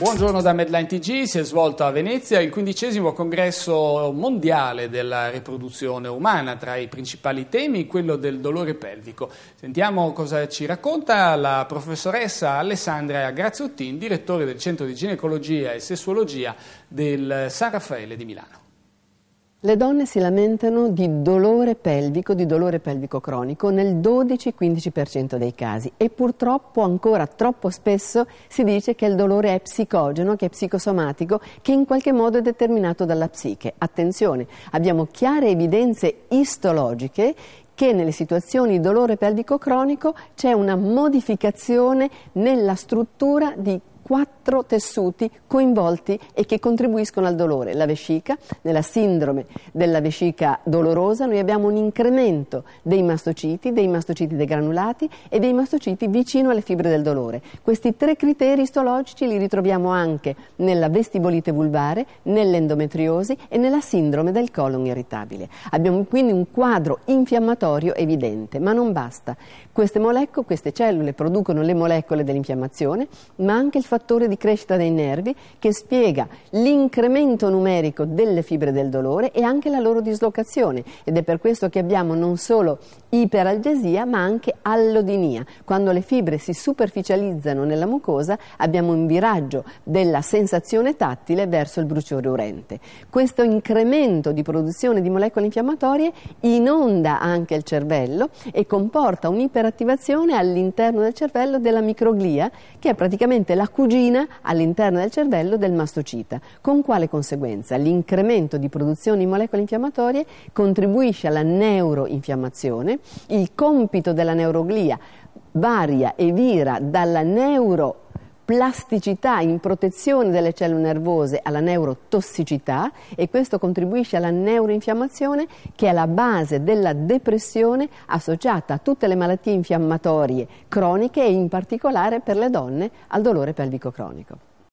Buongiorno da Medline TG, si è svolto a Venezia il quindicesimo congresso mondiale della riproduzione umana, tra i principali temi quello del dolore pelvico. Sentiamo cosa ci racconta la professoressa Alessandra Graziottin, direttore del Centro di Ginecologia e Sessuologia del San Raffaele di Milano. Le donne si lamentano di dolore pelvico, di dolore pelvico cronico nel 12-15% dei casi e purtroppo ancora troppo spesso si dice che il dolore è psicogeno, che è psicosomatico, che in qualche modo è determinato dalla psiche. Attenzione, abbiamo chiare evidenze istologiche che nelle situazioni di dolore pelvico cronico c'è una modificazione nella struttura di quattro quattro tessuti coinvolti e che contribuiscono al dolore. La vescica, nella sindrome della vescica dolorosa, noi abbiamo un incremento dei mastociti, dei mastociti degranulati e dei mastociti vicino alle fibre del dolore. Questi tre criteri istologici li ritroviamo anche nella vestibolite vulvare, nell'endometriosi e nella sindrome del colon irritabile. Abbiamo quindi un quadro infiammatorio evidente, ma non basta. Queste molecole, queste cellule producono le molecole dell'infiammazione, ma anche il fattore di crescita dei nervi che spiega l'incremento numerico delle fibre del dolore e anche la loro dislocazione ed è per questo che abbiamo non solo iperalgesia ma anche allodinia. Quando le fibre si superficializzano nella mucosa abbiamo un viraggio della sensazione tattile verso il bruciore urente. Questo incremento di produzione di molecole infiammatorie inonda anche il cervello e comporta un'iperattivazione all'interno del cervello della microglia che è praticamente la cugina all'interno del cervello del mastocita. Con quale conseguenza? L'incremento di produzione di molecole infiammatorie contribuisce alla neuroinfiammazione il compito della neuroglia varia e vira dalla neuroplasticità in protezione delle cellule nervose alla neurotossicità e questo contribuisce alla neuroinfiammazione che è la base della depressione associata a tutte le malattie infiammatorie croniche e in particolare per le donne al dolore pelvico cronico.